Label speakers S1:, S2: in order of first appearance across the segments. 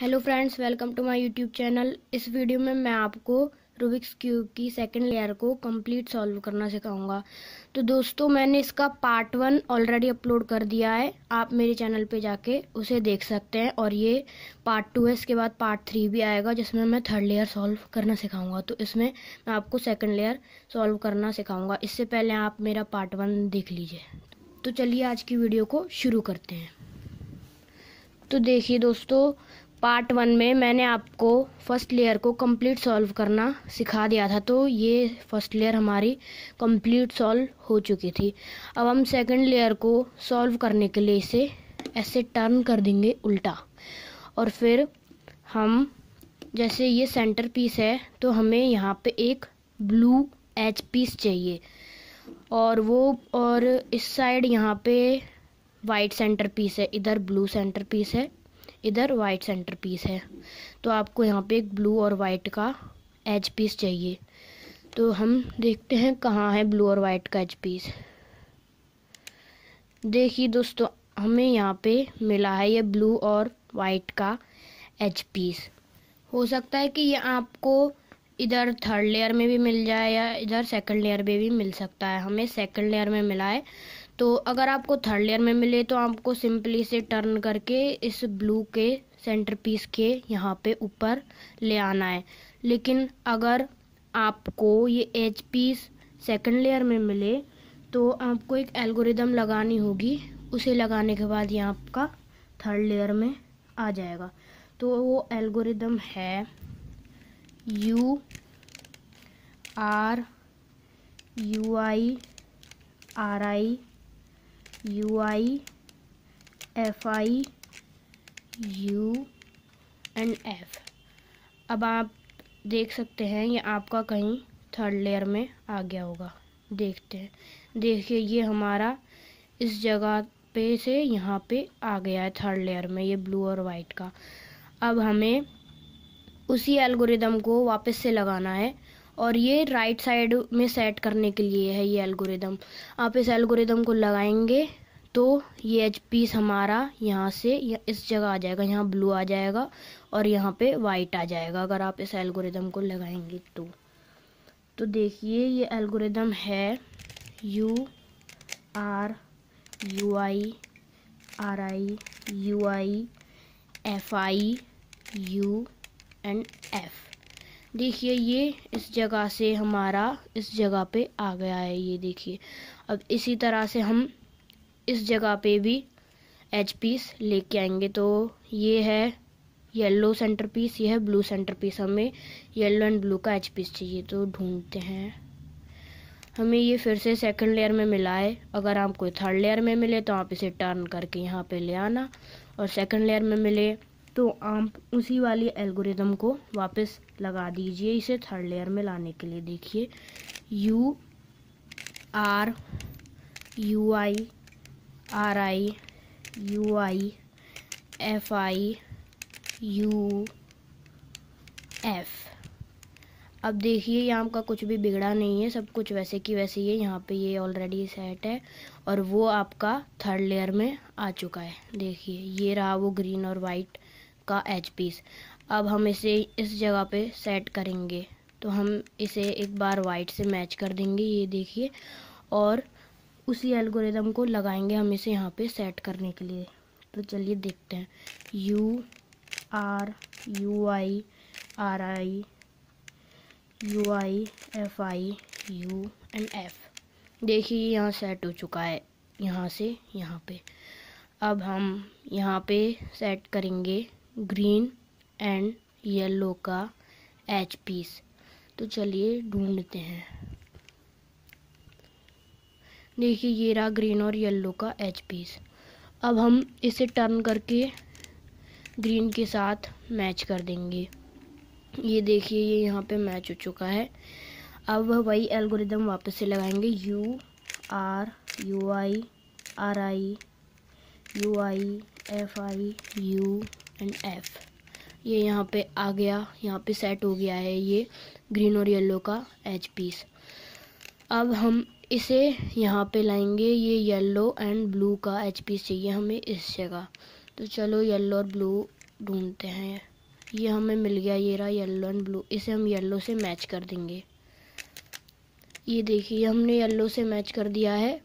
S1: hello friends welcome to my YouTube channel इस video में मैं आपको रूबिक्स क्यूब की सेकंड लेयर को कंप्लीट सॉल्व करना सिखाऊंगा तो दोस्तों मैंने इसका पार्ट वन ऑलरेडी अपलोड कर दिया है आप मेरे चैनल पे जाके उसे देख सकते हैं और ये पार्ट टू है इसके बाद पार्ट थ्री भी आएगा जिसमें मैं थर्ड लेयर सॉल्व करना सिखाऊंगा तो इसमें मैं आपको सेकेंड लेयर सॉल्व करना सिखाऊंगा इससे पहले आप मेरा पार्ट वन देख लीजिए तो चलिए आज की वीडियो को शुरू करते हैं तो देखिए दोस्तों पार्ट वन में मैंने आपको फर्स्ट लेयर को कंप्लीट सॉल्व करना सिखा दिया था तो ये फर्स्ट लेयर हमारी कंप्लीट सॉल्व हो चुकी थी अब हम सेकंड लेयर को सॉल्व करने के लिए इसे ऐसे टर्न कर देंगे उल्टा और फिर हम जैसे ये सेंटर पीस है तो हमें यहाँ पे एक ब्लू एच पीस चाहिए और वो और इस साइड यहाँ पे वाइट सेंटर पीस है इधर ब्लू सेंटर पीस है इधर वाइट सेंटर पीस है तो आपको यहाँ पे एक ब्लू और वाइट का एच पीस चाहिए तो हम देखते हैं कहाँ है ब्लू और वाइट का एच पीस देखिए दोस्तों हमें यहाँ पे मिला है ये ब्लू और वाइट का एच पीस हो सकता है कि ये आपको इधर थर्ड लेयर में भी मिल जाए या इधर सेकंड लेयर में भी मिल सकता है हमें सेकंड लेयर में मिला है तो अगर आपको थर्ड लेयर में मिले तो आपको सिंपली से टर्न करके इस ब्लू के सेंटर पीस के यहाँ पे ऊपर ले आना है लेकिन अगर आपको ये एच पीस सेकेंड लेयर में मिले तो आपको एक एल्गोरिदम लगानी होगी उसे लगाने के बाद ये आपका थर्ड लेयर में आ जाएगा तो वो एल्गोरिदम है U R U I R I U I F I U and F अब आप देख सकते हैं ये आपका कहीं थर्ड लेयर में आ गया होगा देखते हैं देखिए ये हमारा इस जगह पे से यहाँ पे आ गया है थर्ड लेयर में ये ब्लू और वाइट का अब हमें उसी एल्गोरिदम को वापस से लगाना है और ये राइट साइड में सेट करने के लिए है ये एल्गोरिदम आप इस एल्गोरिदम को लगाएंगे तो ये एच पीस हमारा यहाँ से या इस जगह आ जाएगा यहाँ ब्लू आ जाएगा और यहाँ पे वाइट आ जाएगा अगर आप इस एल्गोरिदम को लगाएंगे तो तो देखिए ये एल्गोरिदम है U R U I R I U I F I U and F देखिए ये इस जगह से हमारा इस जगह पे आ गया है ये देखिए अब इसी तरह से हम इस जगह पे भी एच पीस लेके आएंगे तो ये है येलो सेंटर पीस ये है ब्लू सेंटर पीस हमें येलो एंड ब्लू का एच पीस चाहिए तो ढूंढते हैं हमें ये फिर से सेकंड लेयर में मिला है अगर आपको थर्ड लेयर में मिले तो आप इसे टर्न करके यहाँ पे ले आना और सेकंड लेयर में मिले तो आप उसी वाली एल्गोरिदम को वापस लगा दीजिए इसे थर्ड लेयर में लाने के लिए देखिए U R U I R I U I F I U F अब देखिए यहाँ का कुछ भी बिगड़ा नहीं है सब कुछ वैसे की वैसे ही है यहाँ पे ये ऑलरेडी सेट है और वो आपका थर्ड लेयर में आ चुका है देखिए ये रहा वो ग्रीन और वाइट का एच पीस अब हम इसे इस जगह पे सेट करेंगे तो हम इसे एक बार वाइट से मैच कर देंगे ये देखिए और उसी एल्गोरिदम को लगाएंगे हम इसे यहाँ पे सेट करने के लिए तो चलिए देखते हैं U R U I R I U I F I U M F देखिए यहाँ सेट हो चुका है यहाँ से यहाँ पे अब हम यहाँ पे सेट करेंगे ग्रीन एंड येलो का एच पीस तो चलिए ढूंढते हैं देखिए ये रहा ग्रीन और येलो का एच पीस अब हम इसे टर्न करके ग्रीन के साथ मैच कर देंगे ये देखिए ये यहाँ पे मैच हो चुका है अब वही एल्गोरिदम वापस से लगाएंगे U R U I R I U I F I U and F ये यहाँ पे आ गया यहाँ पे सेट हो गया है ये ग्रीन और येलो का एच पीस अब हम इसे यहाँ पे लाएंगे ये येलो एंड ब्लू का एच पीस चाहिए हमें इस जगह तो चलो येलो और ब्लू ढूंढते हैं ये हमें मिल गया ये रहा येलो एंड ब्लू इसे हम येलो से मैच कर देंगे ये देखिए हमने येलो से मैच कर दिया है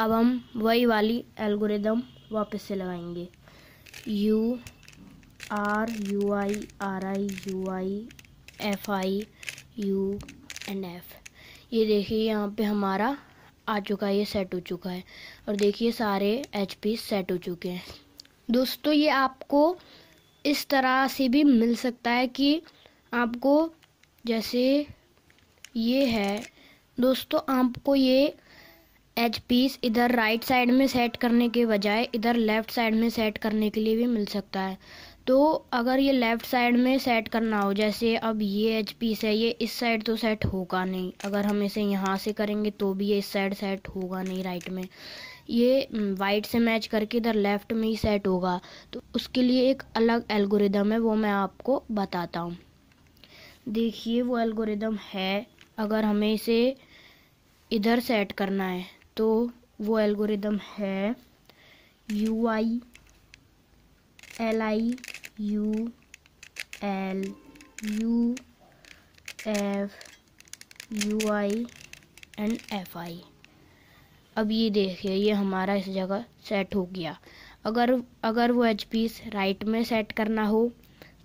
S1: अब हम वही वाली एल्गोरिदम वापस से लगाएंगे U R U I R I U I F I U and F ये देखिए यहाँ पे हमारा आ चुका है ये सेट हो चुका है और देखिए सारे एच पी सेट हो चुके हैं दोस्तों ये आपको इस तरह से भी मिल सकता है कि आपको जैसे ये है दोस्तों आपको ये एच पीस इधर राइट साइड में सेट करने के बजाय इधर लेफ़्ट साइड में सेट करने के लिए भी मिल सकता है तो अगर ये लेफ़्ट साइड में सेट करना हो जैसे अब ये एच पीस है ये इस साइड तो सेट होगा नहीं अगर हम इसे यहाँ से करेंगे तो भी ये इस साइड सेट होगा नहीं राइट में ये वाइट से मैच करके इधर लेफ़्ट में ही सेट होगा तो उसके लिए एक अलग एल्गोरिदम है वो मैं आपको बताता हूँ देखिए वो एल्गोरिदम है अगर हमें इसे इधर सेट करना है तो वो एल्गोरिदम है U I L I U L U F U I and F I अब ये देखिए ये हमारा इस जगह सेट हो गया अगर अगर वो एच पीस राइट में सेट करना हो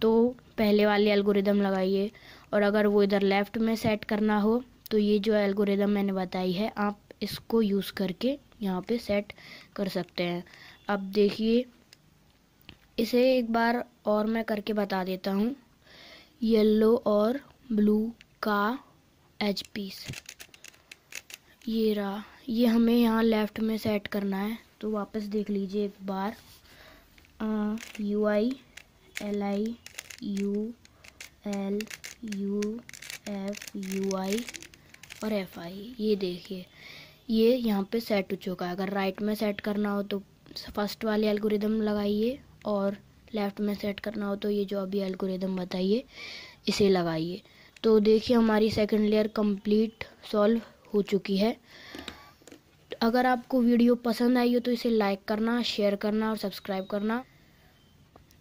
S1: तो पहले वाले एल्गोरिदम लगाइए और अगर वो इधर लेफ़्ट में सेट करना हो तो ये जो एल्गोरिदम मैंने बताई है आप इसको यूज़ करके यहाँ पे सेट कर सकते हैं अब देखिए इसे एक बार और मैं करके बता देता हूँ येलो और ब्लू का एच पीस ये रहा ये हमें यहाँ लेफ़्ट में सेट करना है तो वापस देख लीजिए एक बार U I L I U L U F U I और एफ आई ये देखिए ये यहाँ पे सेट हो चुका है अगर राइट में सेट करना हो तो फर्स्ट वाले एल्गोरिदम लगाइए और लेफ़्ट में सेट करना हो तो ये जो अभी एल्गोरिदम बताइए इसे लगाइए तो देखिए हमारी सेकंड लेयर कंप्लीट सॉल्व हो चुकी है अगर आपको वीडियो पसंद आई हो तो इसे लाइक करना शेयर करना और सब्सक्राइब करना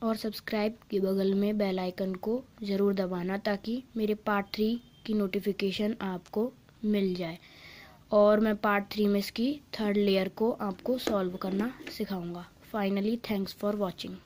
S1: और सब्सक्राइब के बगल में बेल आइकन को ज़रूर दबाना ताकि मेरे पार्ट थ्री की नोटिफिकेशन आपको मिल जाए और मैं पार्ट थ्री में इसकी थर्ड लेयर को आपको सॉल्व करना सिखाऊंगा फाइनली थैंक्स फॉर वॉचिंग